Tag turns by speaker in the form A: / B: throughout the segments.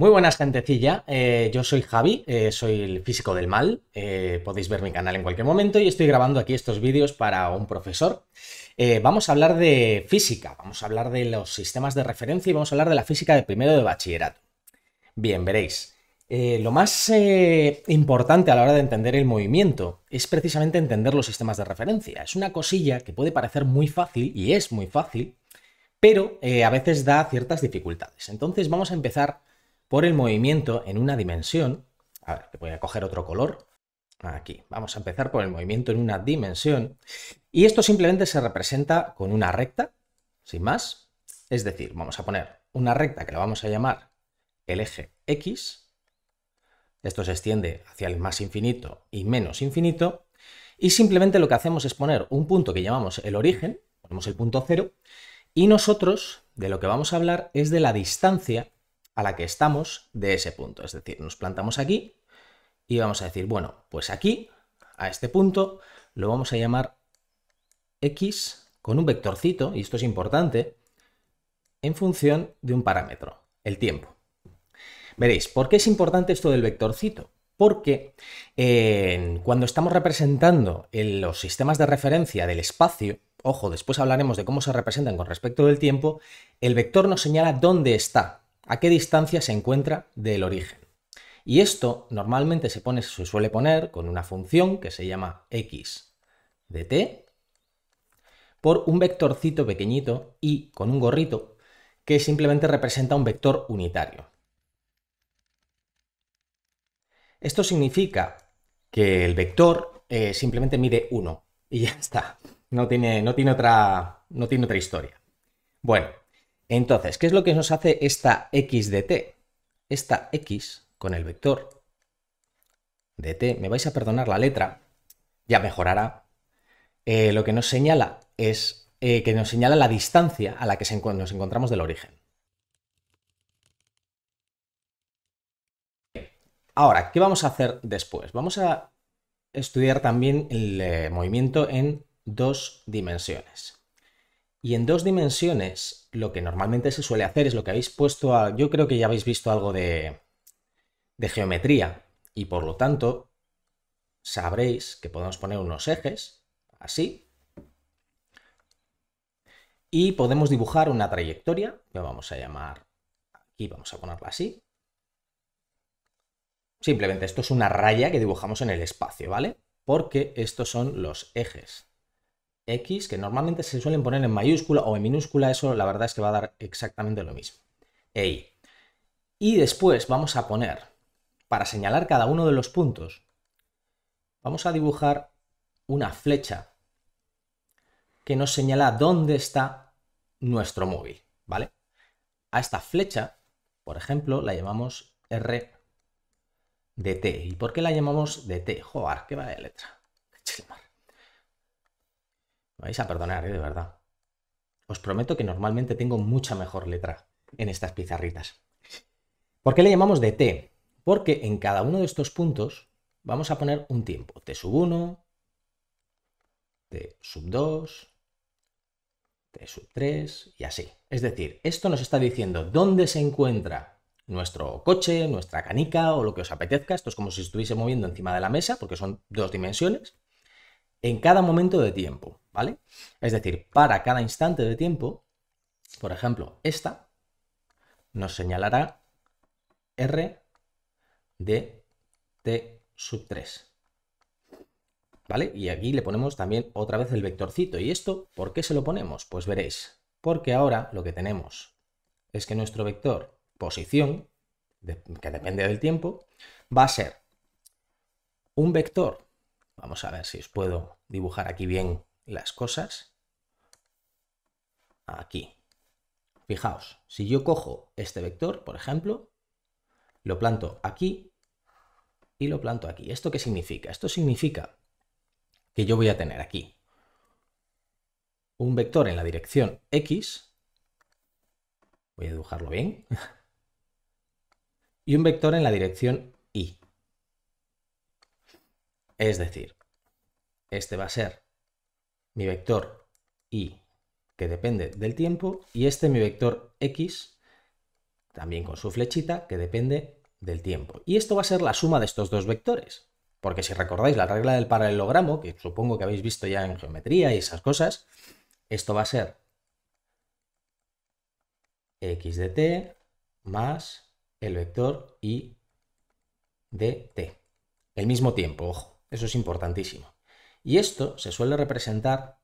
A: Muy buenas gentecilla, eh, yo soy Javi, eh, soy el físico del mal, eh, podéis ver mi canal en cualquier momento y estoy grabando aquí estos vídeos para un profesor. vamos a hablar de física, vamos a hablar de los sistemas de referencia y vamos a hablar de la física de primero de bachillerato. Bien, veréis. lo más importante a la hora de entender el movimiento es precisamente entender los sistemas de referencia. Es una cosilla que puede parecer muy fácil y es muy fácil, pero a veces da ciertas dificultades. Entonces vamos a empezar por el movimiento en una dimensión. A ver, voy a coger otro color. Aquí, vamos a empezar por el movimiento en una dimensión. Y esto simplemente se representa con una recta, sin más. Es decir, vamos a poner una recta que la vamos a llamar el eje X. Esto se extiende hacia el más infinito y menos infinito. Y simplemente lo que hacemos es poner un punto que llamamos el origen, ponemos el punto cero, y nosotros de lo que vamos a hablar es de la distancia a la que estamos de ese punto. Es decir, nos plantamos aquí y vamos a decir, bueno, pues aquí, a este punto, lo vamos a llamar x con un vectorcito, y esto es importante, en función de un parámetro, el tiempo. Veréis, ¿por qué es importante esto del vectorcito? Porque cuando estamos representando en los sistemas de referencia del espacio, ojo, después hablaremos de cómo se representan con respecto del tiempo, el vector nos señala dónde está a qué distancia se encuentra del origen. Y esto normalmente se, pone, se suele poner con una función que se llama x de t por un vectorcito pequeñito y con un gorrito que simplemente representa un vector unitario. Esto significa que el vector eh, simplemente mide 1 y ya está. No tiene, no tiene, otra, no tiene otra historia. Bueno, entonces, ¿qué es lo que nos hace esta x de t? Esta x con el vector de t, me vais a perdonar la letra, ya mejorará, eh, lo que nos señala es eh, que nos señala la distancia a la que nos encontramos del origen. Ahora, ¿qué vamos a hacer después? Vamos a estudiar también el eh, movimiento en dos dimensiones. Y en dos dimensiones, lo que normalmente se suele hacer es lo que habéis puesto Yo creo que ya habéis visto algo de, de geometría y por lo tanto sabréis que podemos poner unos ejes, así, y podemos dibujar una trayectoria, que vamos a llamar, aquí vamos a ponerla así. Simplemente esto es una raya que dibujamos en el espacio, ¿vale? Porque estos son los ejes. X, que normalmente se suelen poner en mayúscula o en minúscula, eso la verdad es que va a dar exactamente lo mismo. Y. después vamos a poner, para señalar cada uno de los puntos, vamos a dibujar una flecha que nos señala dónde está nuestro móvil, ¿vale? A esta flecha, por ejemplo, la llamamos R de ¿Y por qué la llamamos dt T? Joder, qué va de letra. Qué vais a perdonar, ¿eh? de verdad. Os prometo que normalmente tengo mucha mejor letra en estas pizarritas. ¿Por qué le llamamos de t? Porque en cada uno de estos puntos vamos a poner un tiempo. t sub 1, t sub 2, t sub 3 y así. Es decir, esto nos está diciendo dónde se encuentra nuestro coche, nuestra canica o lo que os apetezca. Esto es como si estuviese moviendo encima de la mesa porque son dos dimensiones en cada momento de tiempo, ¿vale? Es decir, para cada instante de tiempo, por ejemplo, esta nos señalará R de T sub 3. ¿Vale? Y aquí le ponemos también otra vez el vectorcito. ¿Y esto por qué se lo ponemos? Pues veréis, porque ahora lo que tenemos es que nuestro vector posición, que depende del tiempo, va a ser un vector Vamos a ver si os puedo dibujar aquí bien las cosas. Aquí. Fijaos, si yo cojo este vector, por ejemplo, lo planto aquí y lo planto aquí. ¿Esto qué significa? Esto significa que yo voy a tener aquí un vector en la dirección X, voy a dibujarlo bien, y un vector en la dirección Y. Es decir, este va a ser mi vector y, que depende del tiempo, y este mi vector x, también con su flechita, que depende del tiempo. Y esto va a ser la suma de estos dos vectores, porque si recordáis la regla del paralelogramo, que supongo que habéis visto ya en geometría y esas cosas, esto va a ser x de t más el vector y de t. El mismo tiempo, ojo. Eso es importantísimo. Y esto se suele representar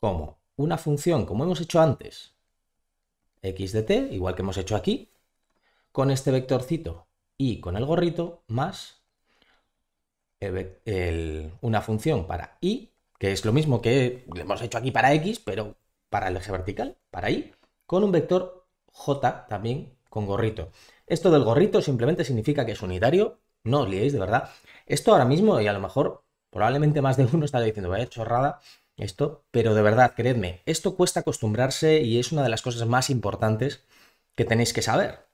A: como una función, como hemos hecho antes, x de t, igual que hemos hecho aquí, con este vectorcito y con el gorrito, más una función para y, que es lo mismo que le hemos hecho aquí para x, pero para el eje vertical, para y, con un vector j también con gorrito. Esto del gorrito simplemente significa que es unitario no os liéis, de verdad. Esto ahora mismo, y a lo mejor probablemente más de uno está diciendo, vaya chorrada esto, pero de verdad, creedme, esto cuesta acostumbrarse y es una de las cosas más importantes que tenéis que saber.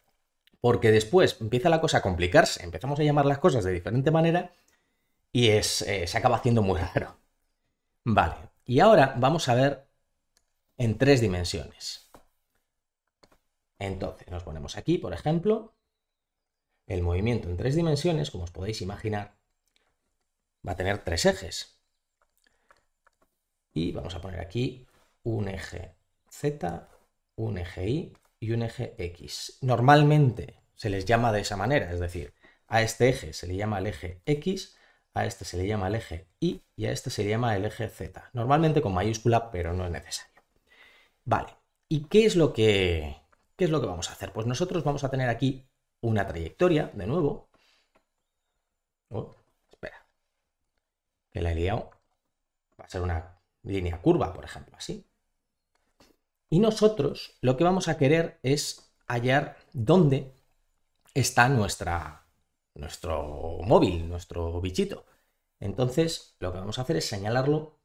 A: Porque después empieza la cosa a complicarse, empezamos a llamar las cosas de diferente manera y es, eh, se acaba haciendo muy raro. Vale, y ahora vamos a ver en tres dimensiones. Entonces, nos ponemos aquí, por ejemplo, el movimiento en tres dimensiones, como os podéis imaginar, va a tener tres ejes. Y vamos a poner aquí un eje Z, un eje Y y un eje X. Normalmente se les llama de esa manera, es decir, a este eje se le llama el eje X, a este se le llama el eje Y y a este se le llama el eje Z. Normalmente con mayúscula, pero no es necesario. Vale, ¿y qué es lo que, qué es lo que vamos a hacer? Pues nosotros vamos a tener aquí una trayectoria, de nuevo. Oh, espera. Que la he liado. Va a ser una línea curva, por ejemplo, así. Y nosotros lo que vamos a querer es hallar dónde está nuestra, nuestro móvil, nuestro bichito. Entonces, lo que vamos a hacer es señalarlo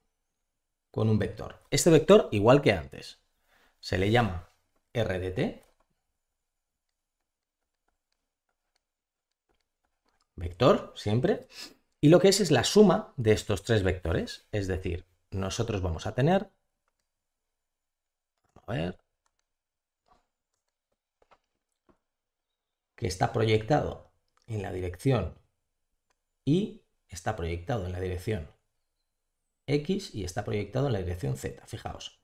A: con un vector. Este vector, igual que antes, se le llama RDT, vector siempre, y lo que es es la suma de estos tres vectores, es decir, nosotros vamos a tener, a ver, que está proyectado en la dirección y está proyectado en la dirección X y está proyectado en la dirección Z. Fijaos,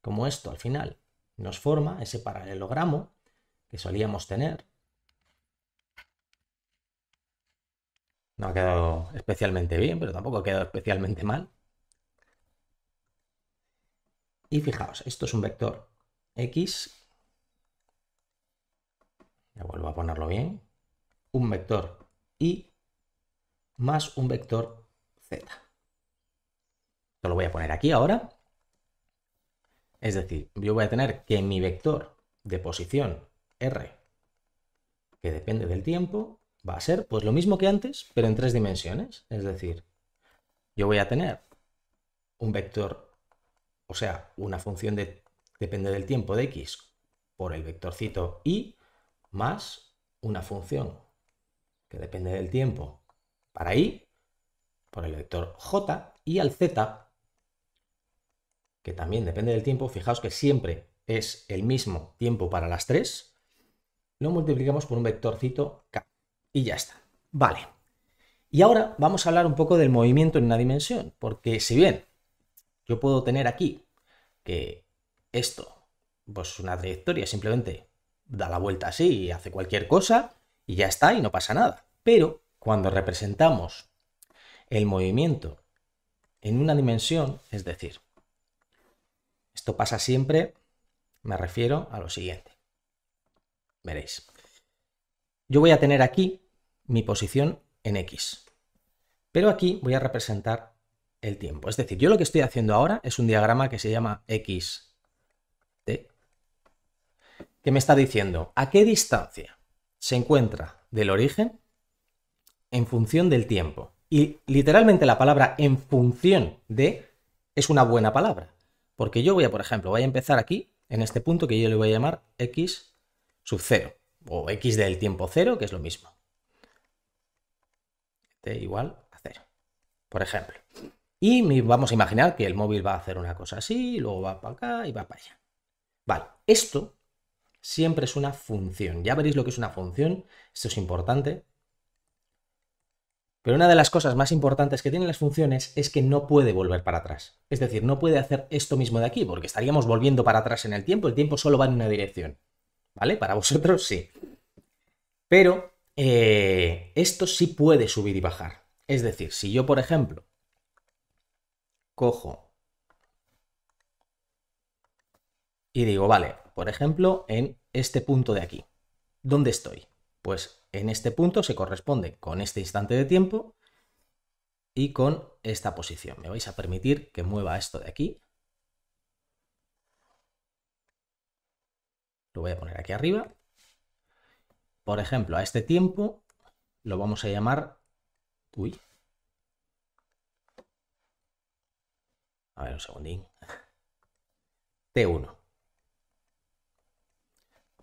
A: como esto al final nos forma ese paralelogramo que solíamos tener No ha quedado especialmente bien, pero tampoco ha quedado especialmente mal. Y fijaos, esto es un vector x. Ya vuelvo a ponerlo bien. Un vector y más un vector z. Esto lo voy a poner aquí ahora. Es decir, yo voy a tener que mi vector de posición r, que depende del tiempo, va a ser pues lo mismo que antes, pero en tres dimensiones. Es decir, yo voy a tener un vector, o sea, una función de, depende del tiempo de x por el vectorcito y más una función que depende del tiempo para y por el vector j y al z, que también depende del tiempo, fijaos que siempre es el mismo tiempo para las tres, lo multiplicamos por un vectorcito k. Y ya está. Vale. Y ahora vamos a hablar un poco del movimiento en una dimensión, porque si bien yo puedo tener aquí que esto, pues una trayectoria, simplemente da la vuelta así y hace cualquier cosa y ya está y no pasa nada. Pero cuando representamos el movimiento en una dimensión, es decir, esto pasa siempre, me refiero a lo siguiente. Veréis yo voy a tener aquí mi posición en X. Pero aquí voy a representar el tiempo. Es decir, yo lo que estoy haciendo ahora es un diagrama que se llama XT, que me está diciendo a qué distancia se encuentra del origen en función del tiempo. Y literalmente la palabra en función de es una buena palabra. Porque yo voy a, por ejemplo, voy a empezar aquí, en este punto que yo le voy a llamar X sub 0 o x del tiempo 0, que es lo mismo. t igual a 0, por ejemplo. Y vamos a imaginar que el móvil va a hacer una cosa así, luego va para acá y va para allá. Vale, esto siempre es una función. Ya veréis lo que es una función, esto es importante. Pero una de las cosas más importantes que tienen las funciones es que no puede volver para atrás. Es decir, no puede hacer esto mismo de aquí, porque estaríamos volviendo para atrás en el tiempo, el tiempo solo va en una dirección. ¿vale? Para vosotros sí. Pero eh, esto sí puede subir y bajar. Es decir, si yo, por ejemplo, cojo y digo, vale, por ejemplo, en este punto de aquí, ¿dónde estoy? Pues en este punto se corresponde con este instante de tiempo y con esta posición. Me vais a permitir que mueva esto de aquí Lo voy a poner aquí arriba. Por ejemplo, a este tiempo lo vamos a llamar... Uy. A ver, un segundín. T1.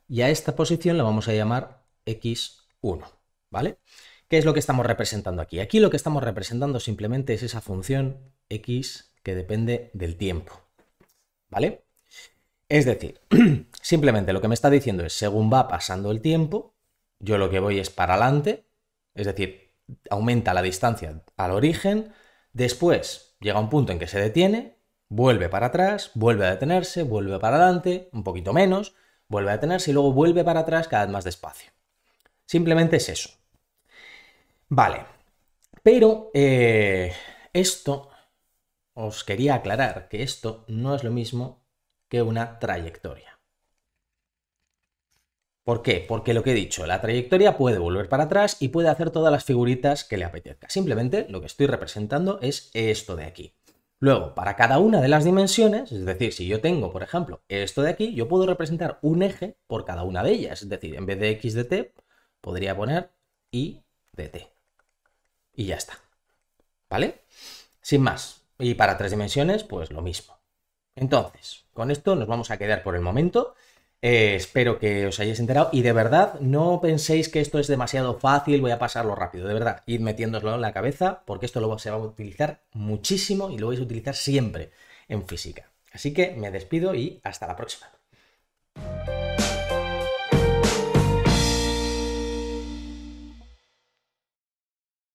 A: Y a esta posición la vamos a llamar X1, ¿vale? ¿Qué es lo que estamos representando aquí? Aquí lo que estamos representando simplemente es esa función X que depende del tiempo, ¿vale? Es decir, simplemente lo que me está diciendo es, según va pasando el tiempo, yo lo que voy es para adelante, es decir, aumenta la distancia al origen, después llega un punto en que se detiene, vuelve para atrás, vuelve a detenerse, vuelve para adelante, un poquito menos, vuelve a detenerse y luego vuelve para atrás cada vez más despacio. Simplemente es eso. Vale, pero eh, esto, os quería aclarar que esto no es lo mismo que una trayectoria. ¿Por qué? Porque lo que he dicho, la trayectoria puede volver para atrás y puede hacer todas las figuritas que le apetezca. Simplemente lo que estoy representando es esto de aquí. Luego, para cada una de las dimensiones, es decir, si yo tengo, por ejemplo, esto de aquí, yo puedo representar un eje por cada una de ellas. Es decir, en vez de x de t, podría poner y de t. Y ya está. ¿Vale? Sin más. Y para tres dimensiones, pues lo mismo. Entonces, con esto nos vamos a quedar por el momento. Eh, espero que os hayáis enterado y de verdad no penséis que esto es demasiado fácil, voy a pasarlo rápido, de verdad, id metiéndoslo en la cabeza porque esto lo, se va a utilizar muchísimo y lo vais a utilizar siempre en física. Así que me despido y hasta la próxima.